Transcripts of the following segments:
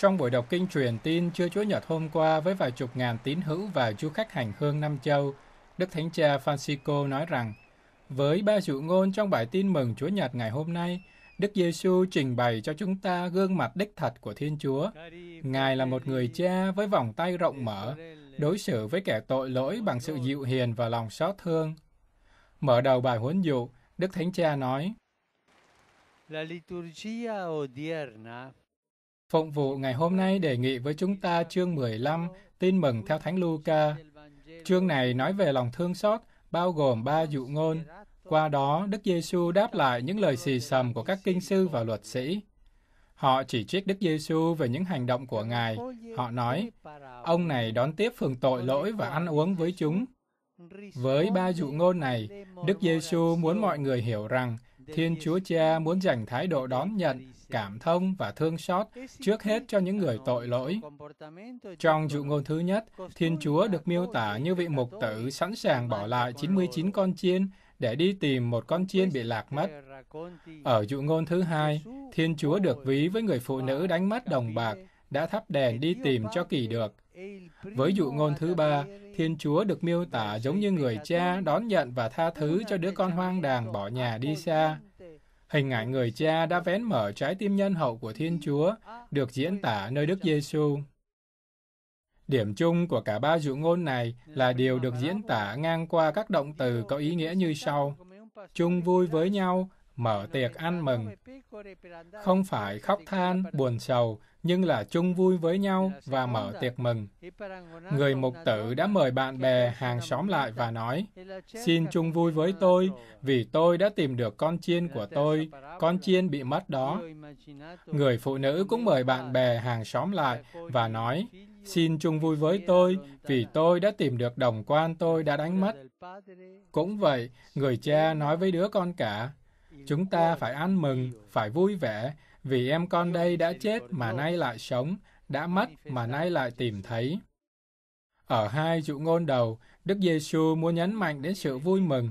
Trong buổi đọc kinh truyền tin chưa Chúa Nhật hôm qua với vài chục ngàn tín hữu và du khách hành hương Nam Châu, Đức Thánh Cha Francisco nói rằng, với ba dụ ngôn trong bài tin mừng Chúa Nhật ngày hôm nay, Đức Giêsu trình bày cho chúng ta gương mặt đích thật của Thiên Chúa. Ngài là một người cha với vòng tay rộng mở, đối xử với kẻ tội lỗi bằng sự dịu hiền và lòng xót thương. Mở đầu bài huấn dụ, Đức Thánh Cha nói, La liturgia odierna Phụng vụ ngày hôm nay đề nghị với chúng ta chương 15, tin mừng theo Thánh Luca. Chương này nói về lòng thương xót, bao gồm ba dụ ngôn. Qua đó, Đức Giêsu đáp lại những lời xì xầm của các kinh sư và luật sĩ. Họ chỉ trích Đức Giêsu về những hành động của Ngài. Họ nói, ông này đón tiếp phường tội lỗi và ăn uống với chúng. Với ba dụ ngôn này, Đức Giêsu muốn mọi người hiểu rằng Thiên Chúa Cha muốn dành thái độ đón nhận, cảm thông và thương xót trước hết cho những người tội lỗi. Trong dụ ngôn thứ nhất, Thiên Chúa được miêu tả như vị mục tử sẵn sàng bỏ lại 99 con chiên để đi tìm một con chiên bị lạc mất. Ở dụ ngôn thứ hai, Thiên Chúa được ví với người phụ nữ đánh mất đồng bạc đã thắp đèn đi tìm cho kỳ được. Với dụ ngôn thứ ba, Thiên Chúa được miêu tả giống như người cha đón nhận và tha thứ cho đứa con hoang đàng bỏ nhà đi xa. Hình ảnh người cha đã vén mở trái tim nhân hậu của Thiên Chúa được diễn tả nơi Đức Giêsu. Điểm chung của cả ba dụ ngôn này là điều được diễn tả ngang qua các động từ có ý nghĩa như sau. Chung vui với nhau, mở tiệc ăn mừng. Không phải khóc than, buồn sầu, nhưng là chung vui với nhau và mở tiệc mừng. Người mục tử đã mời bạn bè, hàng xóm lại và nói, xin chung vui với tôi, vì tôi đã tìm được con chiên của tôi, con chiên bị mất đó. Người phụ nữ cũng mời bạn bè, hàng xóm lại và nói, xin chung vui với tôi, vì tôi đã tìm được đồng quan tôi đã đánh mất. Cũng vậy, người cha nói với đứa con cả, Chúng ta phải ăn mừng, phải vui vẻ, vì em con đây đã chết mà nay lại sống, đã mất mà nay lại tìm thấy. Ở hai trụ ngôn đầu, Đức Giêsu muốn nhấn mạnh đến sự vui mừng.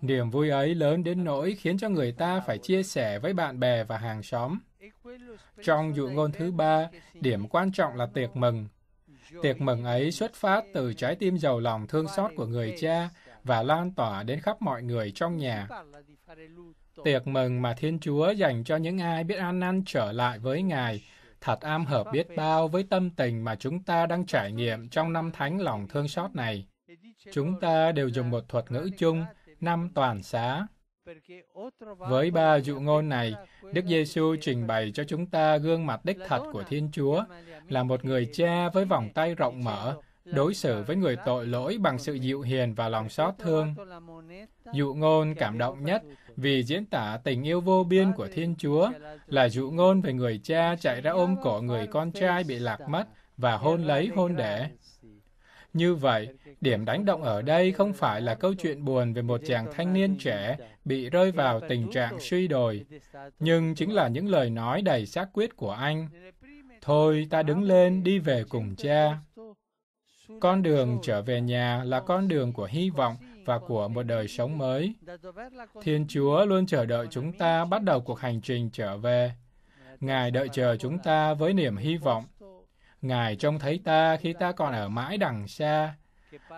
Niềm vui ấy lớn đến nỗi khiến cho người ta phải chia sẻ với bạn bè và hàng xóm. Trong dụ ngôn thứ ba, điểm quan trọng là tiệc mừng. Tiệc mừng ấy xuất phát từ trái tim giàu lòng thương xót của người cha và lan tỏa đến khắp mọi người trong nhà. Tiệc mừng mà Thiên Chúa dành cho những ai biết ăn năn trở lại với Ngài thật am hợp biết bao với tâm tình mà chúng ta đang trải nghiệm trong năm thánh lòng thương xót này. Chúng ta đều dùng một thuật ngữ chung, năm toàn xá. Với ba dụ ngôn này, Đức Giêsu trình bày cho chúng ta gương mặt đích thật của Thiên Chúa là một người cha với vòng tay rộng mở đối xử với người tội lỗi bằng sự dịu hiền và lòng xót thương. Dụ ngôn cảm động nhất vì diễn tả tình yêu vô biên của Thiên Chúa là dụ ngôn về người cha chạy ra ôm cổ người con trai bị lạc mất và hôn lấy hôn đẻ. Như vậy, điểm đánh động ở đây không phải là câu chuyện buồn về một chàng thanh niên trẻ bị rơi vào tình trạng suy đồi, nhưng chính là những lời nói đầy xác quyết của anh. Thôi, ta đứng lên đi về cùng cha. Con đường trở về nhà là con đường của hy vọng và của một đời sống mới. Thiên Chúa luôn chờ đợi chúng ta bắt đầu cuộc hành trình trở về. Ngài đợi chờ chúng ta với niềm hy vọng. Ngài trông thấy ta khi ta còn ở mãi đằng xa.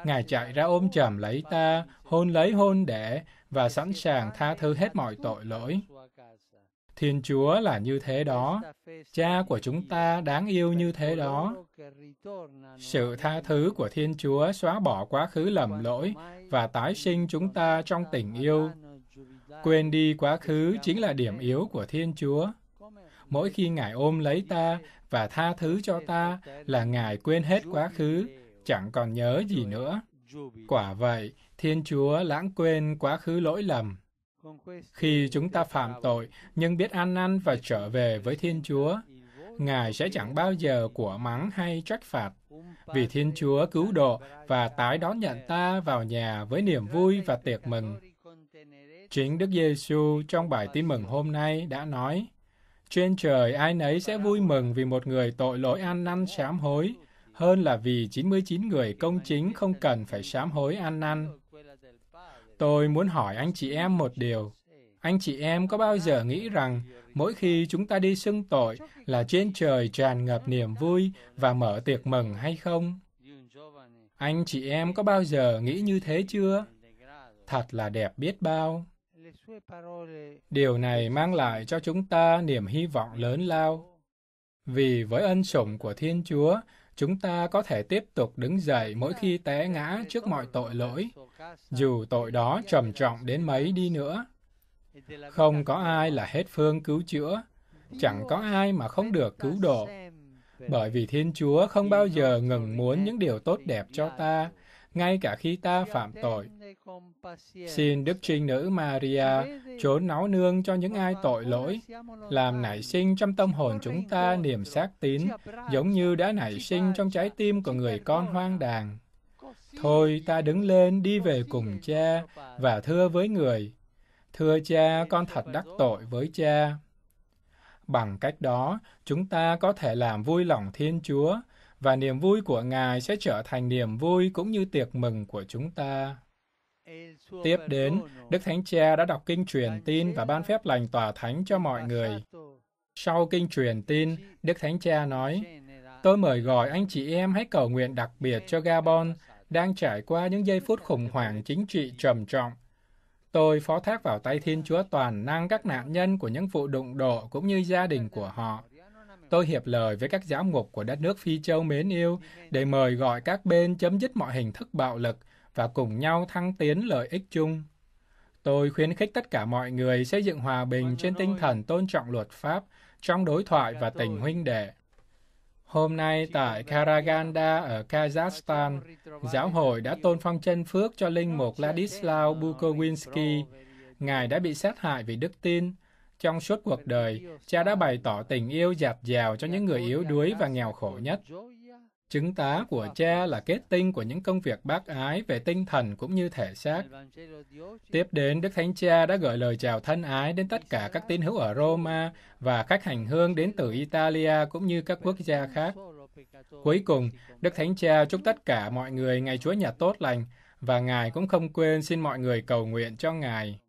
Ngài chạy ra ôm chầm lấy ta, hôn lấy hôn để và sẵn sàng tha thứ hết mọi tội lỗi. Thiên Chúa là như thế đó. Cha của chúng ta đáng yêu như thế đó. Sự tha thứ của Thiên Chúa xóa bỏ quá khứ lầm lỗi và tái sinh chúng ta trong tình yêu. Quên đi quá khứ chính là điểm yếu của Thiên Chúa. Mỗi khi Ngài ôm lấy ta và tha thứ cho ta là Ngài quên hết quá khứ, chẳng còn nhớ gì nữa. Quả vậy, Thiên Chúa lãng quên quá khứ lỗi lầm khi chúng ta phạm tội nhưng biết ăn năn và trở về với Thiên Chúa, Ngài sẽ chẳng bao giờ của mắng hay trách phạt, vì Thiên Chúa cứu độ và tái đón nhận ta vào nhà với niềm vui và tiệc mừng. Chính Đức Giêsu trong bài tin mừng hôm nay đã nói, trên trời ai nấy sẽ vui mừng vì một người tội lỗi ăn năn sám hối, hơn là vì 99 người công chính không cần phải sám hối ăn năn. Tôi muốn hỏi anh chị em một điều. Anh chị em có bao giờ nghĩ rằng mỗi khi chúng ta đi xưng tội là trên trời tràn ngập niềm vui và mở tiệc mừng hay không? Anh chị em có bao giờ nghĩ như thế chưa? Thật là đẹp biết bao. Điều này mang lại cho chúng ta niềm hy vọng lớn lao. Vì với ân sủng của Thiên Chúa chúng ta có thể tiếp tục đứng dậy mỗi khi té ngã trước mọi tội lỗi, dù tội đó trầm trọng đến mấy đi nữa. Không có ai là hết phương cứu chữa, chẳng có ai mà không được cứu độ. Bởi vì Thiên Chúa không bao giờ ngừng muốn những điều tốt đẹp cho ta, ngay cả khi ta phạm tội. Xin Đức Trinh Nữ Maria trốn náu nương cho những vâng, ai vâng, tội vâng, lỗi, làm nảy sinh trong tâm hồn chúng ta niềm xác tín, giống như đã nảy sinh trong trái tim của người con hoang đàng. Thôi ta đứng lên đi về cùng cha và thưa với người, thưa cha con thật đắc tội với cha. Bằng cách đó, chúng ta có thể làm vui lòng Thiên Chúa, và niềm vui của Ngài sẽ trở thành niềm vui cũng như tiệc mừng của chúng ta. Tiếp đến, Đức Thánh Cha đã đọc kinh truyền tin và ban phép lành tỏa thánh cho mọi người. Sau kinh truyền tin, Đức Thánh Cha nói, Tôi mời gọi anh chị em hãy cầu nguyện đặc biệt cho Gabon đang trải qua những giây phút khủng hoảng chính trị trầm trọng. Tôi phó thác vào tay Thiên Chúa Toàn năng các nạn nhân của những vụ đụng độ cũng như gia đình của họ. Tôi hiệp lời với các giáo mục của đất nước Phi Châu mến yêu để mời gọi các bên chấm dứt mọi hình thức bạo lực và cùng nhau thăng tiến lợi ích chung. Tôi khuyến khích tất cả mọi người xây dựng hòa bình trên tinh thần tôn trọng luật pháp trong đối thoại và tình huynh đệ. Hôm nay tại Karaganda ở Kazakhstan, giáo hội đã tôn phong chân phước cho linh mục Ladislaw Bukowinski. Ngài đã bị sát hại vì đức tin. Trong suốt cuộc đời, cha đã bày tỏ tình yêu dạt dào cho những người yếu đuối và nghèo khổ nhất. Chứng tá của cha là kết tinh của những công việc bác ái về tinh thần cũng như thể xác. Tiếp đến, Đức Thánh Cha đã gửi lời chào thân ái đến tất cả các tín hữu ở Roma và khách hành hương đến từ Italia cũng như các quốc gia khác. Cuối cùng, Đức Thánh Cha chúc tất cả mọi người ngày Chúa Nhật tốt lành và Ngài cũng không quên xin mọi người cầu nguyện cho Ngài.